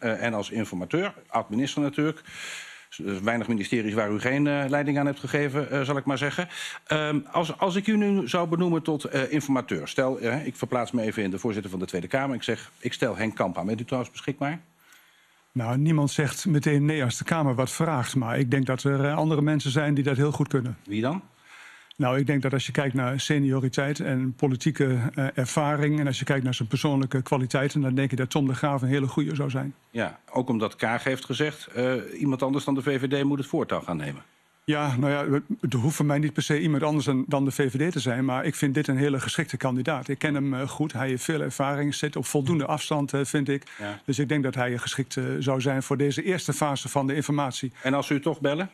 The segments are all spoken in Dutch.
Eh, en als informateur, oud-minister natuurlijk. Eh, weinig ministeries waar u geen eh, leiding aan hebt gegeven, zal ik maar zeggen. Ehm, als, als ik u nu zou benoemen tot informateur. Stel, ik verplaats me even in de voorzitter van de Tweede Kamer. Ik zeg, ik stel Henk Kamp aan. Bent u trouwens beschikbaar? Nou, niemand zegt meteen nee als de Kamer wat vraagt. Maar ik denk dat er andere mensen zijn die dat heel goed kunnen. Wie dan? Nou, ik denk dat als je kijkt naar senioriteit en politieke eh, ervaring... en als je kijkt naar zijn persoonlijke kwaliteiten... dan denk ik dat Tom de Graaf een hele goede zou zijn. Ja, ook omdat Kaag heeft gezegd... Eh, iemand anders dan de VVD moet het voortouw gaan nemen. Ja, nou ja, het hoeft voor mij niet per se iemand anders dan de VVD te zijn. Maar ik vind dit een hele geschikte kandidaat. Ik ken hem eh, goed. Hij heeft veel ervaring. Zit op voldoende afstand, vind ik. Dus ik denk dat hij geschikt zou zijn voor deze eerste fase van de informatie. En als u toch bellen?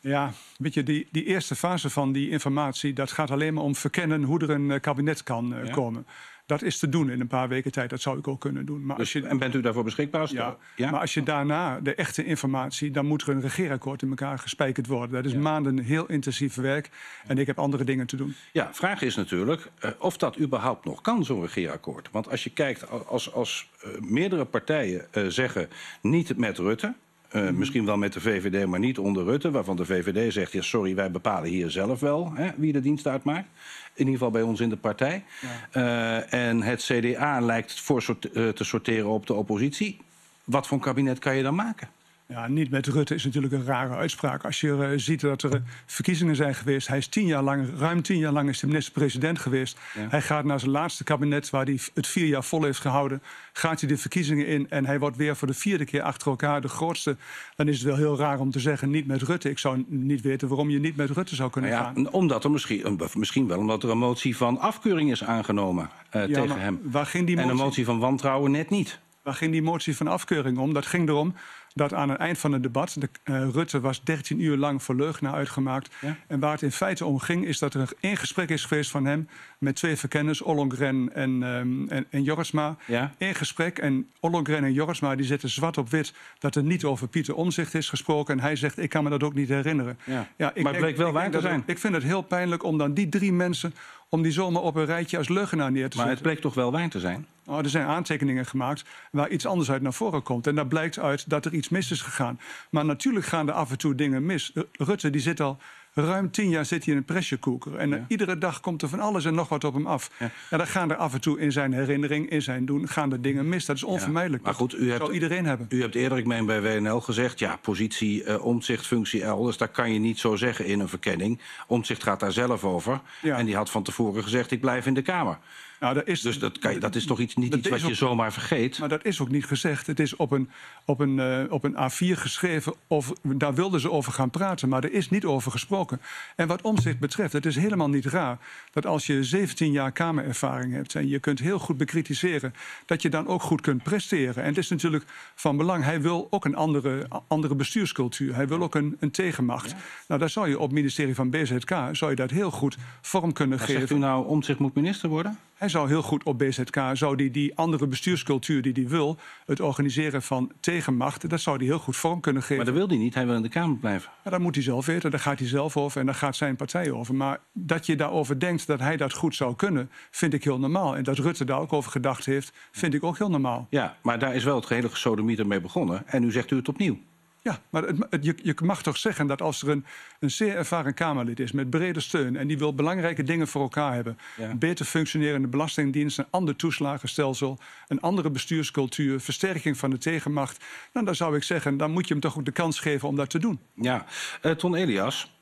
Ja, weet je, die, die eerste fase van die informatie, dat gaat alleen maar om verkennen hoe er een eh, kabinet kan eh, komen. Dat is te doen in een paar weken tijd. Dat zou ik ook kunnen doen. Maar dus als je, en bent u daarvoor beschikbaar? Ja, Maar als je daarna de echte informatie, dan moet er een regeerakkoord in elkaar gespijkerd worden. Dat is maanden heel intensief werk. En ik heb andere dingen te doen. Ja, vraag is natuurlijk eh, of dat überhaupt nog kan, zo'n regeerakkoord. Want als je kijkt, als, als meerdere partijen zeggen niet met Rutte. Eh, misschien wel met de VVD, maar niet onder Rutte. Waarvan de VVD zegt, ja, sorry, wij bepalen hier zelf wel hè, wie de dienst uitmaakt. In ieder geval bij ons in de partij. Eh, en het CDA lijkt voor eh, te sorteren op de oppositie. Wat voor een kabinet kan je dan maken? Ja, niet met Rutte is natuurlijk een rare uitspraak. Als je eh, ziet dat er eh, verkiezingen zijn geweest. Hij is tien jaar lang, ruim tien jaar lang is de minister-president geweest. Hij gaat naar zijn laatste kabinet, waar hij het vier jaar vol heeft gehouden. Gaat hij de verkiezingen in en hij wordt weer voor de vierde keer achter elkaar de grootste. Dan is het wel heel raar om te zeggen, niet met Rutte. Ik zou niet weten waarom je niet met Rutte zou kunnen nou ja, gaan. Omdat er misschien, eh, misschien wel omdat er een motie van afkeuring is aangenomen uh, tegen hem. Waar ging die motie? En een motie van wantrouwen net niet. Waar ging die motie van afkeuring om? Dat ging erom dat aan het eind van het debat, de, eh, Rutte was 13 uur lang voor leugenaar uitgemaakt. En waar het in feite om ging, is dat er één gesprek is geweest van hem met twee verkenners, Ollongren en, ehm, en, Jorisma. Ja? gesprek en Ollongren en Jorisma die zetten zwart op wit dat er niet over Pieter Omzicht is gesproken. En hij zegt, ik kan me dat ook niet herinneren. Ja. ik, maar het bleek wel waar te zijn. Ik vind het heel pijnlijk om dan die drie mensen om die zomaar op een rijtje als leugenaar neer te zetten. Maar het bleek toch wel wijn te zijn? Oh, er zijn aantekeningen gemaakt waar iets anders uit naar voren komt. En daar blijkt uit dat er iets mis is gegaan. Maar natuurlijk gaan er af en toe dingen mis. Rutte die zit al ruim tien jaar zit hij in een pressure En eh, iedere dag komt er van alles en nog wat op hem af. Ja. En dan gaan er af en toe in zijn herinnering, in zijn doen, gaan er dingen mis. Dat is onvermijdelijk. maar goed, u hebt, iedereen hebben. U hebt eerder, ik meen bij WNL, gezegd... ja, positie, eh, omzicht, functie elders... daar kan je niet zo zeggen in een verkenning. Omzicht gaat daar zelf over. En die had van tevoren gezegd, ik blijf in de Kamer. Nou, is, dus dat, kan dat is toch iets, niet iets wat je zomaar vergeet? Maar dat is ook niet gezegd. Het is op een, op een, eh, op een A4 geschreven. Of, daar wilden ze over gaan praten, maar er is niet over gesproken. En wat omzicht betreft, het is helemaal niet raar... dat als je 17 jaar Kamerervaring hebt... en je kunt heel goed bekritiseren, dat je dan ook goed kunt presteren. En het is natuurlijk van belang. Hij wil ook een andere, andere bestuurscultuur. Hij wil ook een, een tegenmacht. Nou, daar zou je op het ministerie van BZK... zou je dat heel goed vorm kunnen geven. Zegt u nou, omzicht moet minister worden? Hij zou heel goed op BZK, zou die, die andere bestuurscultuur die hij wil, het organiseren van tegenmacht, dat zou die heel goed vorm kunnen geven. Maar dat wil hij niet, hij wil in de Kamer blijven. Ja, dat moet hij zelf weten, daar gaat hij zelf over en daar gaat zijn partij over. Maar dat je daarover denkt dat hij dat goed zou kunnen, vind ik heel normaal. En dat Rutte daar ook over gedacht heeft, vind ik ook heel normaal. Ja, maar daar is wel het gehele gesodemieter mee begonnen en nu zegt u het opnieuw. Ja, maar het, je, je, mag toch zeggen dat als er een, een zeer ervaren Kamerlid is met brede steun en die wil belangrijke dingen voor elkaar hebben, ja. beter functionerende belastingdienst, een ander toeslagenstelsel, een andere bestuurscultuur, versterking van de tegenmacht, dan zou ik zeggen, dan moet je hem toch ook de kans geven om dat te doen. Ja, uh, Ton Elias.